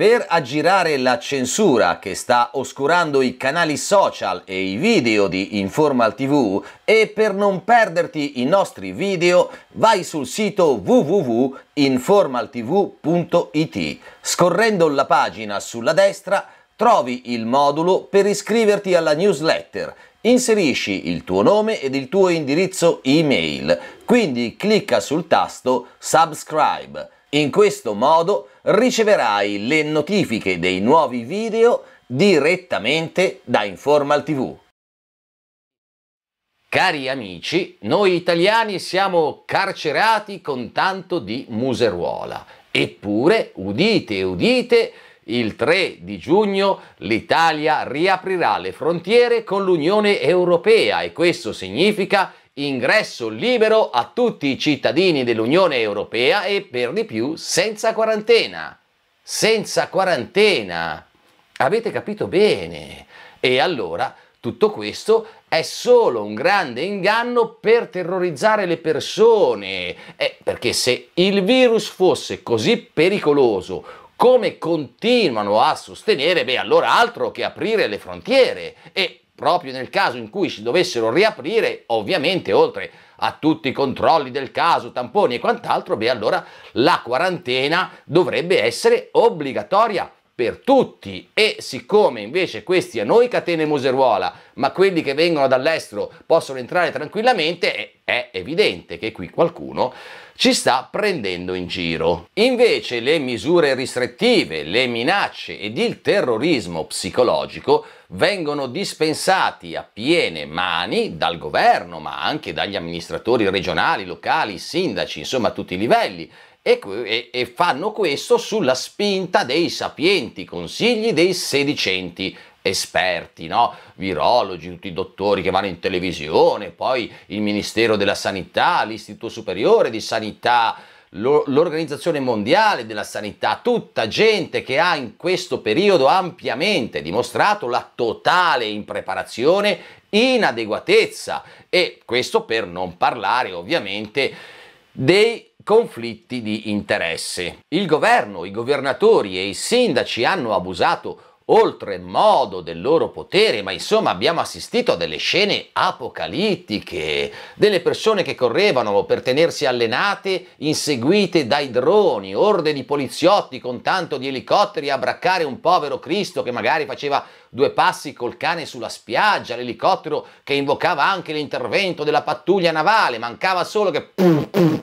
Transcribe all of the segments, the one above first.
Per aggirare la censura che sta oscurando i canali social e i video di Informal TV e per non perderti i nostri video vai sul sito www.informaltv.it scorrendo la pagina sulla destra Trovi il modulo per iscriverti alla newsletter. Inserisci il tuo nome ed il tuo indirizzo email, quindi clicca sul tasto Subscribe. In questo modo riceverai le notifiche dei nuovi video direttamente da Informal TV. Cari amici, noi italiani siamo carcerati con tanto di museruola. Eppure, udite, udite, il 3 di giugno l'Italia riaprirà le frontiere con l'Unione Europea e questo significa ingresso libero a tutti i cittadini dell'Unione Europea e per di più senza quarantena. Senza quarantena. Avete capito bene. E allora tutto questo è solo un grande inganno per terrorizzare le persone, eh, perché se il virus fosse così pericoloso come continuano a sostenere, beh allora altro che aprire le frontiere e proprio nel caso in cui si dovessero riaprire, ovviamente oltre a tutti i controlli del caso, tamponi e quant'altro, beh allora la quarantena dovrebbe essere obbligatoria per tutti e siccome invece questi a noi catene museruola ma quelli che vengono dall'estero possono entrare tranquillamente eh, è evidente che qui qualcuno ci sta prendendo in giro. Invece le misure restrittive, le minacce ed il terrorismo psicologico vengono dispensati a piene mani dal governo ma anche dagli amministratori regionali, locali, sindaci, insomma a tutti i livelli e, e, e, fanno questo sulla spinta dei sapienti consigli dei sedicenti esperti, no? virologi, tutti i dottori che vanno in televisione, poi il Ministero della Sanità, l'Istituto Superiore di Sanità, l'Organizzazione Mondiale della Sanità, tutta gente che ha in questo periodo ampiamente dimostrato la totale impreparazione, inadeguatezza e questo per non parlare ovviamente dei conflitti di interesse. Il governo, i governatori e i sindaci hanno abusato oltremodo del loro potere, ma insomma abbiamo assistito a delle scene apocalittiche, delle persone che correvano per tenersi allenate, inseguite dai droni, orde di poliziotti con tanto di elicotteri a braccare un povero Cristo che magari faceva due passi col cane sulla spiaggia, l'elicottero che invocava anche l'intervento della pattuglia navale, mancava solo che... pum, pum,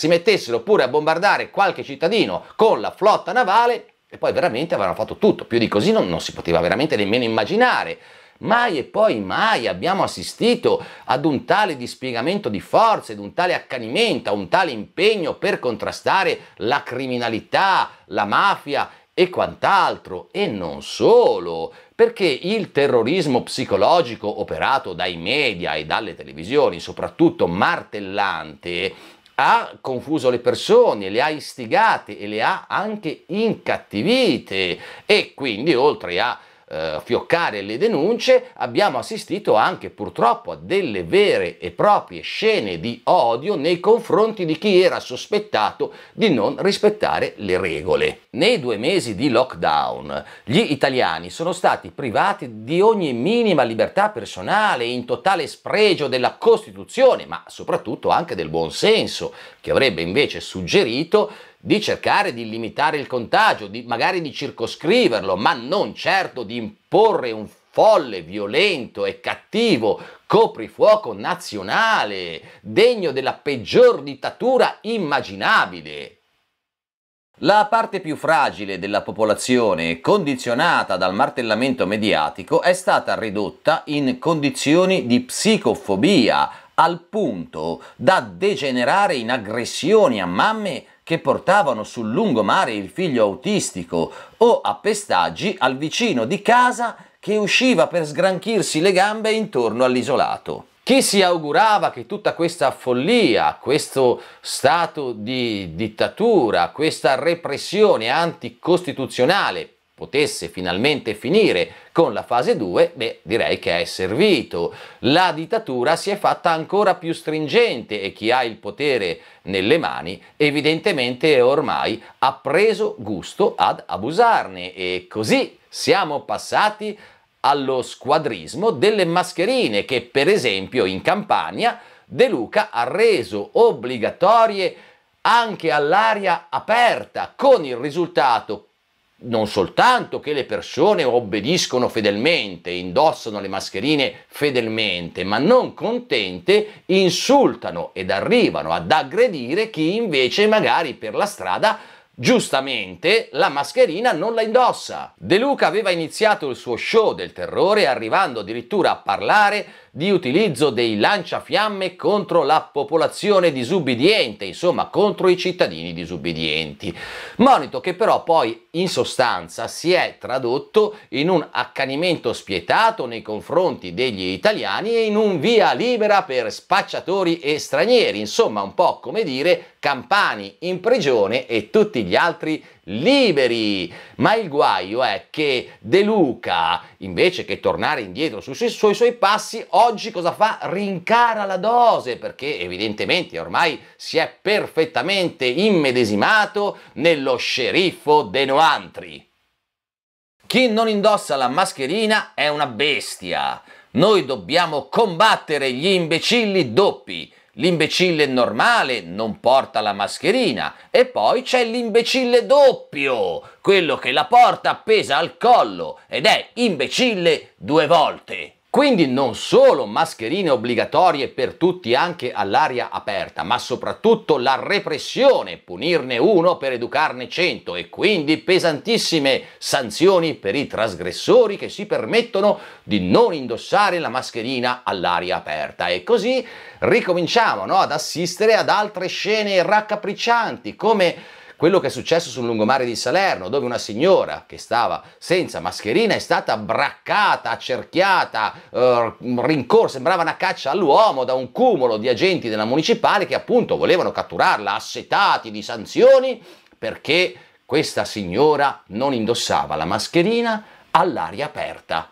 si mettessero pure a bombardare qualche cittadino con la flotta navale e poi veramente avranno fatto tutto. Più di così non, non si poteva veramente nemmeno immaginare. Mai e poi mai abbiamo assistito ad un tale dispiegamento di forze, ad un tale accanimento, a un tale impegno per contrastare la criminalità, la mafia e quant'altro. E non solo, perché il terrorismo psicologico operato dai media e dalle televisioni, soprattutto martellante, ha confuso le persone, le ha istigate e le ha anche incattivite e quindi oltre a eh, fioccare le denunce, abbiamo assistito anche purtroppo a delle vere e proprie scene di odio nei confronti di chi era sospettato di non rispettare le regole. Nei due mesi di lockdown gli italiani sono stati privati di ogni minima libertà personale in totale spregio della Costituzione, ma soprattutto anche del buonsenso, che avrebbe invece suggerito di cercare di limitare il contagio, di, magari di circoscriverlo, ma non certo di imporre un folle, violento e cattivo coprifuoco nazionale, degno della peggior dittatura immaginabile. La parte più fragile della popolazione, condizionata dal martellamento mediatico, è stata ridotta in condizioni di psicofobia, al punto da degenerare in aggressioni a mamme che portavano sul lungomare il figlio autistico o a pestaggi al vicino di casa che usciva per sgranchirsi le gambe intorno all'isolato. Chi si augurava che tutta questa follia, questo stato di dittatura, questa repressione anticostituzionale potesse finalmente finire con la fase 2, beh, direi che è servito. La dittatura si è fatta ancora più stringente e chi ha il potere nelle mani evidentemente ormai ha preso gusto ad abusarne e così siamo passati allo squadrismo delle mascherine che per esempio in Campania De Luca ha reso obbligatorie anche all'aria aperta con il risultato non soltanto che le persone obbediscono fedelmente, indossano le mascherine fedelmente, ma non contente insultano ed arrivano ad aggredire chi invece magari per la strada Giustamente la mascherina non la indossa. De Luca aveva iniziato il suo show del terrore arrivando addirittura a parlare di utilizzo dei lanciafiamme contro la popolazione disubbidiente, insomma contro i cittadini disubbidienti. Monito che però poi in sostanza si è tradotto in un accanimento spietato nei confronti degli italiani e in un via libera per spacciatori e stranieri, insomma un po' come dire Campani in prigione e tutti gli altri liberi. Ma il guaio è che De Luca, invece che tornare indietro sui, sui suoi passi, oggi cosa fa? Rincara la dose, perché evidentemente ormai si è perfettamente immedesimato nello sceriffo De Noantri. Chi non indossa la mascherina è una bestia. Noi dobbiamo combattere gli imbecilli doppi L'imbecille normale non porta la mascherina e poi c'è l'imbecille doppio, quello che la porta appesa al collo ed è imbecille due volte. Quindi non solo mascherine obbligatorie per tutti anche all'aria aperta, ma soprattutto la repressione, punirne uno per educarne cento e quindi pesantissime sanzioni per i trasgressori che si permettono di non indossare la mascherina all'aria aperta. E così ricominciamo no, ad assistere ad altre scene raccapriccianti come quello che è successo sul lungomare di Salerno, dove una signora che stava senza mascherina è stata braccata, accerchiata, eh, rincorsa, sembrava una caccia all'uomo da un cumulo di agenti della municipale che appunto volevano catturarla, assetati di sanzioni, perché questa signora non indossava la mascherina all'aria aperta.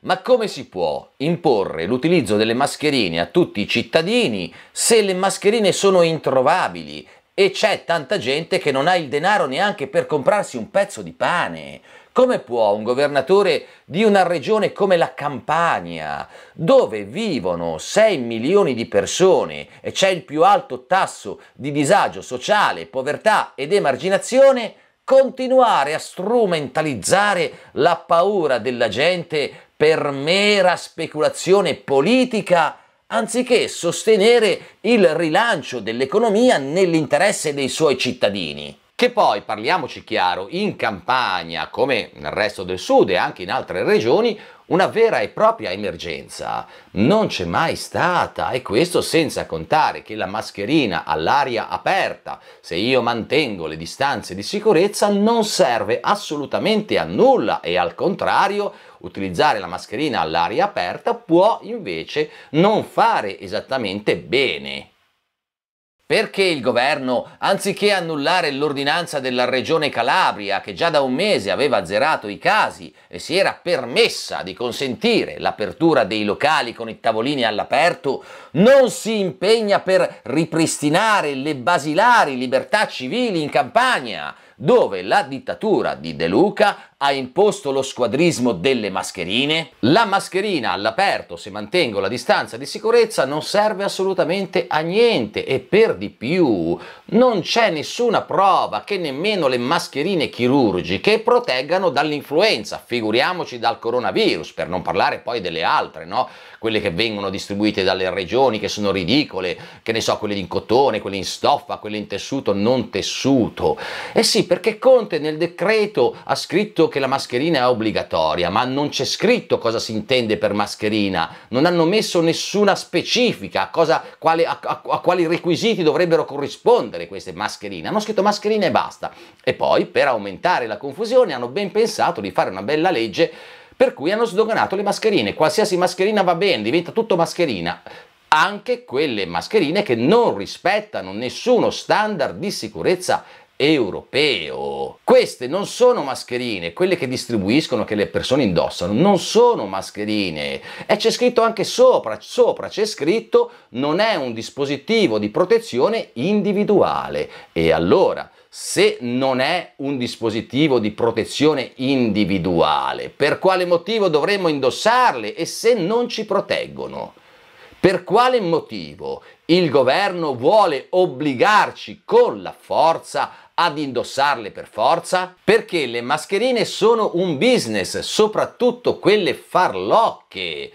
Ma come si può imporre l'utilizzo delle mascherine a tutti i cittadini se le mascherine sono introvabili e c'è tanta gente che non ha il denaro neanche per comprarsi un pezzo di pane. Come può un governatore di una regione come la Campania, dove vivono 6 milioni di persone e c'è il più alto tasso di disagio sociale, povertà ed emarginazione, continuare a strumentalizzare la paura della gente per mera speculazione politica anziché sostenere il rilancio dell'economia nell'interesse dei suoi cittadini. Che poi, parliamoci chiaro, in Campania, come nel resto del sud e anche in altre regioni, una vera e propria emergenza non c'è mai stata e questo senza contare che la mascherina all'aria aperta, se io mantengo le distanze di sicurezza, non serve assolutamente a nulla e al contrario utilizzare la mascherina all'aria aperta può invece non fare esattamente bene perché il governo, anziché annullare l'ordinanza della regione Calabria, che già da un mese aveva azzerato i casi e si era permessa di consentire l'apertura dei locali con i tavolini all'aperto, non si impegna per ripristinare le basilari libertà civili in campagna, dove la dittatura di De Luca ha imposto lo squadrismo delle mascherine? La mascherina all'aperto, se mantengo la distanza di sicurezza, non serve assolutamente a niente e per di più non c'è nessuna prova che nemmeno le mascherine chirurgiche proteggano dall'influenza, figuriamoci dal coronavirus, per non parlare poi delle altre, no? Quelle che vengono distribuite dalle regioni, che sono ridicole, che ne so, quelle in cotone, quelle in stoffa, quelle in tessuto, non tessuto. E eh sì, perché Conte nel decreto ha scritto che la mascherina è obbligatoria, ma non c'è scritto cosa si intende per mascherina, non hanno messo nessuna specifica a, cosa, quale, a, a, a quali requisiti dovrebbero corrispondere queste mascherine, hanno scritto mascherina e basta. E poi, per aumentare la confusione, hanno ben pensato di fare una bella legge per cui hanno sdoganato le mascherine, qualsiasi mascherina va bene, diventa tutto mascherina anche quelle mascherine che non rispettano nessuno standard di sicurezza europeo. Queste non sono mascherine, quelle che distribuiscono, che le persone indossano, non sono mascherine. E c'è scritto anche sopra, sopra c'è scritto non è un dispositivo di protezione individuale. E allora, se non è un dispositivo di protezione individuale, per quale motivo dovremmo indossarle e se non ci proteggono? Per quale motivo il governo vuole obbligarci con la forza ad indossarle per forza? Perché le mascherine sono un business, soprattutto quelle farlocche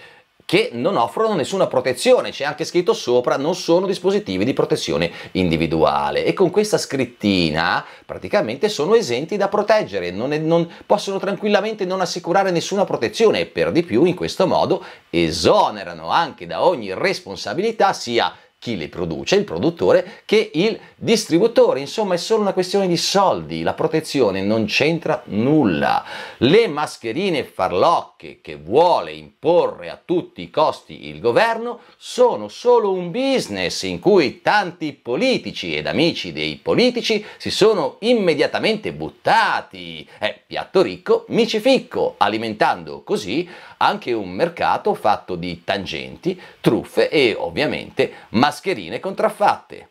che non offrono nessuna protezione, c'è anche scritto sopra non sono dispositivi di protezione individuale e con questa scrittina praticamente sono esenti da proteggere, non, è, non possono tranquillamente non assicurare nessuna protezione e per di più in questo modo esonerano anche da ogni responsabilità sia chi le produce, il produttore, che il distributore. Insomma, è solo una questione di soldi, la protezione non c'entra nulla. Le mascherine farlocche che vuole imporre a tutti i costi il governo sono solo un business in cui tanti politici ed amici dei politici si sono immediatamente buttati. È eh, piatto ricco, mici ficco, alimentando così anche un mercato fatto di tangenti, truffe e ovviamente mascherine mascherine contraffatte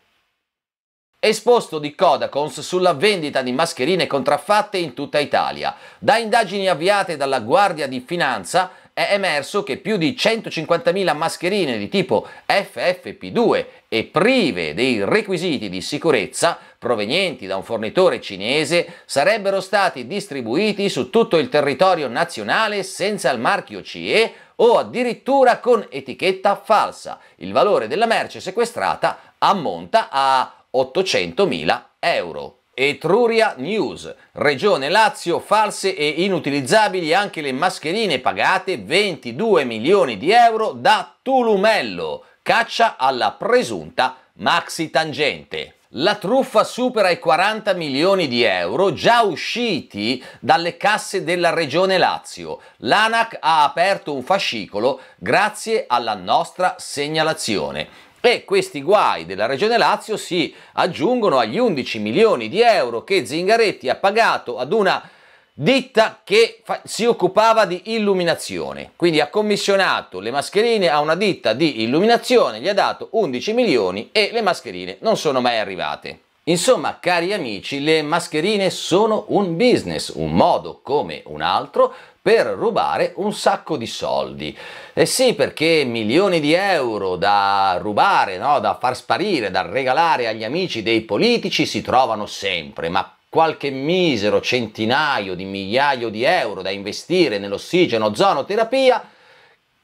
esposto di Codacons sulla vendita di mascherine contraffatte in tutta Italia. Da indagini avviate dalla Guardia di Finanza è emerso che più di 150.000 mascherine di tipo FFP2 e prive dei requisiti di sicurezza provenienti da un fornitore cinese sarebbero stati distribuiti su tutto il territorio nazionale senza il marchio CE o addirittura con etichetta falsa. Il valore della merce sequestrata ammonta a 800.000 euro. Etruria News. Regione Lazio, false e inutilizzabili anche le mascherine pagate 22 milioni di euro da Tulumello. Caccia alla presunta maxi tangente. La truffa supera i 40 milioni di euro già usciti dalle casse della Regione Lazio. L'ANAC ha aperto un fascicolo grazie alla nostra segnalazione. E questi guai della Regione Lazio si aggiungono agli 11 milioni di euro che Zingaretti ha pagato ad una ditta che fa, si occupava di illuminazione, quindi ha commissionato le mascherine a una ditta di illuminazione, gli ha dato 11 milioni e le mascherine non sono mai arrivate. Insomma, cari amici, le mascherine sono un business, un modo come un altro per rubare un sacco di soldi. E sì, perché milioni di euro da rubare, no? da far sparire, da regalare agli amici dei politici si trovano sempre, ma qualche misero centinaio di migliaio di euro da investire nell'ossigeno zoonoterapia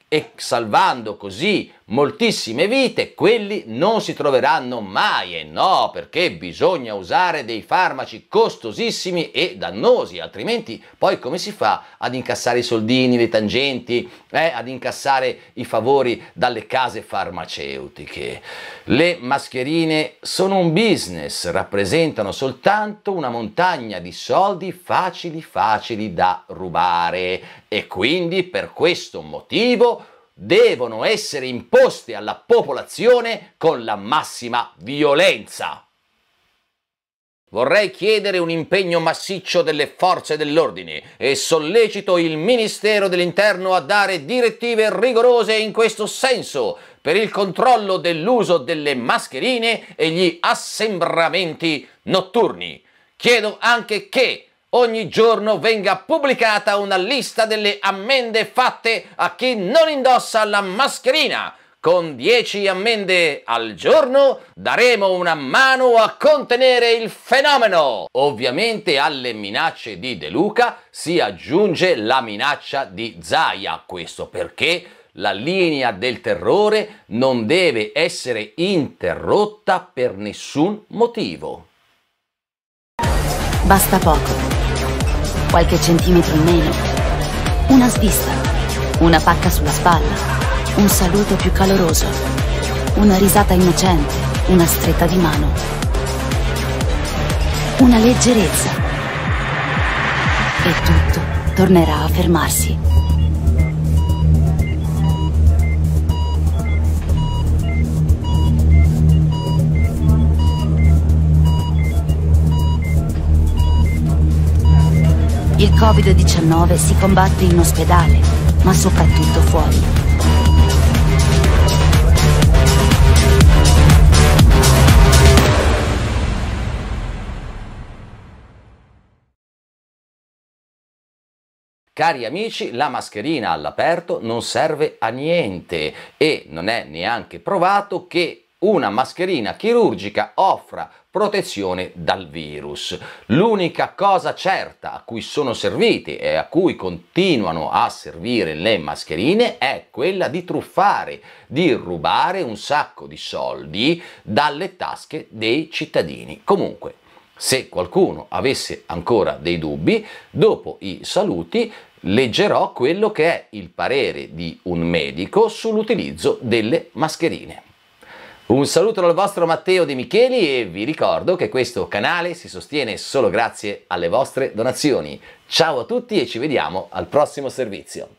e salvando così moltissime vite, quelli non si troveranno mai e no, perché bisogna usare dei farmaci costosissimi e dannosi, altrimenti poi come si fa ad incassare i soldini, le tangenti, eh, ad incassare i favori dalle case farmaceutiche? Le mascherine sono un business, rappresentano soltanto una montagna di soldi facili facili da rubare e quindi per questo motivo devono essere imposte alla popolazione con la massima violenza. Vorrei chiedere un impegno massiccio delle forze dell'ordine e sollecito il Ministero dell'Interno a dare direttive rigorose in questo senso per il controllo dell'uso delle mascherine e gli assembramenti notturni. Chiedo anche che ogni giorno venga pubblicata una lista delle ammende fatte a chi non indossa la mascherina. Con 10 ammende al giorno daremo una mano a contenere il fenomeno. Ovviamente alle minacce di De Luca si aggiunge la minaccia di Zaia. Questo perché la linea del terrore non deve essere interrotta per nessun motivo. Basta poco qualche centimetro in meno, una svista, una pacca sulla spalla, un saluto più caloroso, una risata innocente, una stretta di mano, una leggerezza. E tutto tornerà a fermarsi. Il Covid-19 si combatte in ospedale, ma soprattutto fuori. Cari amici, la mascherina all'aperto non serve a niente e non è neanche provato che una mascherina chirurgica offra protezione dal virus. L'unica cosa certa a cui sono servite e a cui continuano a servire le mascherine è quella di truffare, di rubare un sacco di soldi dalle tasche dei cittadini. Comunque, se qualcuno avesse ancora dei dubbi, dopo i saluti leggerò quello che è il parere di un medico sull'utilizzo delle mascherine. Un saluto dal vostro Matteo De Micheli e vi ricordo che questo canale si sostiene solo grazie alle vostre donazioni. Ciao a tutti e ci vediamo al prossimo servizio.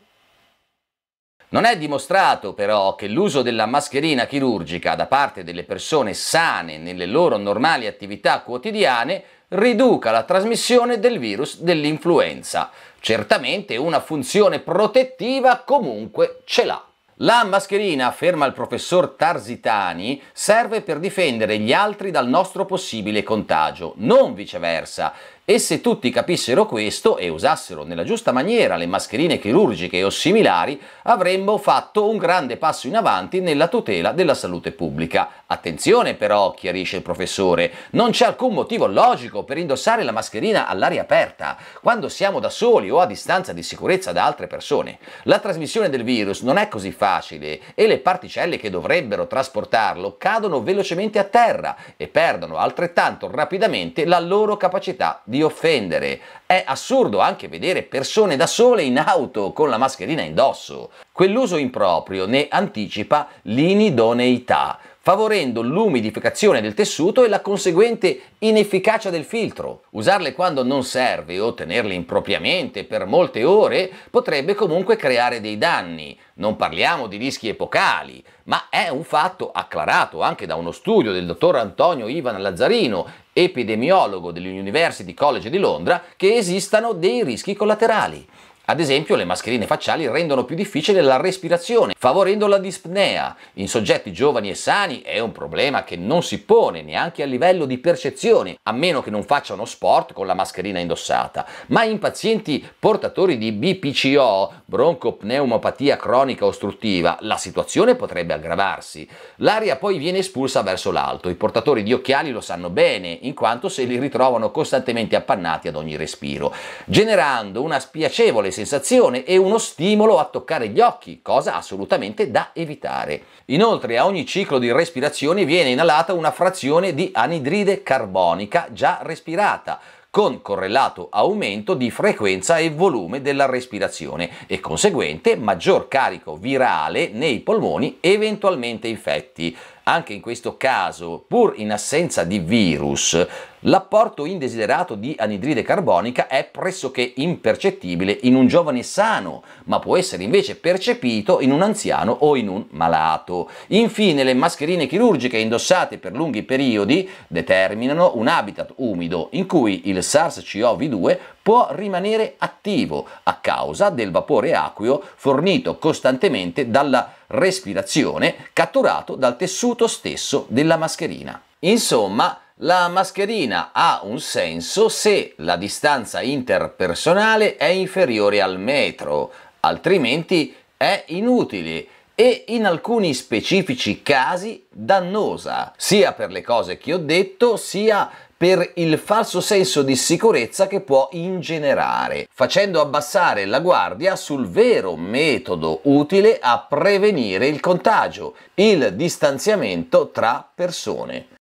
Non è dimostrato però che l'uso della mascherina chirurgica da parte delle persone sane nelle loro normali attività quotidiane riduca la trasmissione del virus dell'influenza. Certamente una funzione protettiva comunque ce l'ha. La mascherina, afferma il professor Tarzitani, serve per difendere gli altri dal nostro possibile contagio, non viceversa. E se tutti capissero questo e usassero nella giusta maniera le mascherine chirurgiche o similari, avremmo fatto un grande passo in avanti nella tutela della salute pubblica. Attenzione però, chiarisce il professore, non c'è alcun motivo logico per indossare la mascherina all'aria aperta, quando siamo da soli o a distanza di sicurezza da altre persone. La trasmissione del virus non è così facile e le particelle che dovrebbero trasportarlo cadono velocemente a terra e perdono altrettanto rapidamente la loro capacità di di offendere. È assurdo anche vedere persone da sole in auto con la mascherina indosso. Quell'uso improprio ne anticipa l'inidoneità favorendo l'umidificazione del tessuto e la conseguente inefficacia del filtro. Usarle quando non serve o tenerle impropriamente per molte ore potrebbe comunque creare dei danni. Non parliamo di rischi epocali, ma è un fatto acclarato anche da uno studio del dottor Antonio Ivan Lazzarino, epidemiologo dell'University College di Londra, che esistano dei rischi collaterali. Ad esempio le mascherine facciali rendono più difficile la respirazione, favorendo la dispnea. In soggetti giovani e sani è un problema che non si pone neanche a livello di percezione, a meno che non facciano sport con la mascherina indossata. Ma in pazienti portatori di BPCO, broncopneumopatia cronica ostruttiva, la situazione potrebbe aggravarsi. L'aria poi viene espulsa verso l'alto. I portatori di occhiali lo sanno bene, in quanto se li ritrovano costantemente appannati ad ogni respiro, generando una spiacevole sensazione e uno stimolo a toccare gli occhi, cosa assolutamente da evitare. Inoltre a ogni ciclo di respirazione viene inalata una frazione di anidride carbonica già respirata, con correlato aumento di frequenza e volume della respirazione e conseguente maggior carico virale nei polmoni eventualmente infetti anche in questo caso, pur in assenza di virus, l'apporto indesiderato di anidride carbonica è pressoché impercettibile in un giovane sano, ma può essere invece percepito in un anziano o in un malato. Infine, le mascherine chirurgiche indossate per lunghi periodi determinano un habitat umido in cui il SARS-CoV-2 può rimanere attivo a causa del vapore acqueo fornito costantemente dalla respirazione catturato dal tessuto stesso della mascherina. Insomma, la mascherina ha un senso se la distanza interpersonale è inferiore al metro, altrimenti è inutile e in alcuni specifici casi dannosa, sia per le cose che ho detto, sia per per il falso senso di sicurezza che può ingenerare, facendo abbassare la guardia sul vero metodo utile a prevenire il contagio, il distanziamento tra persone.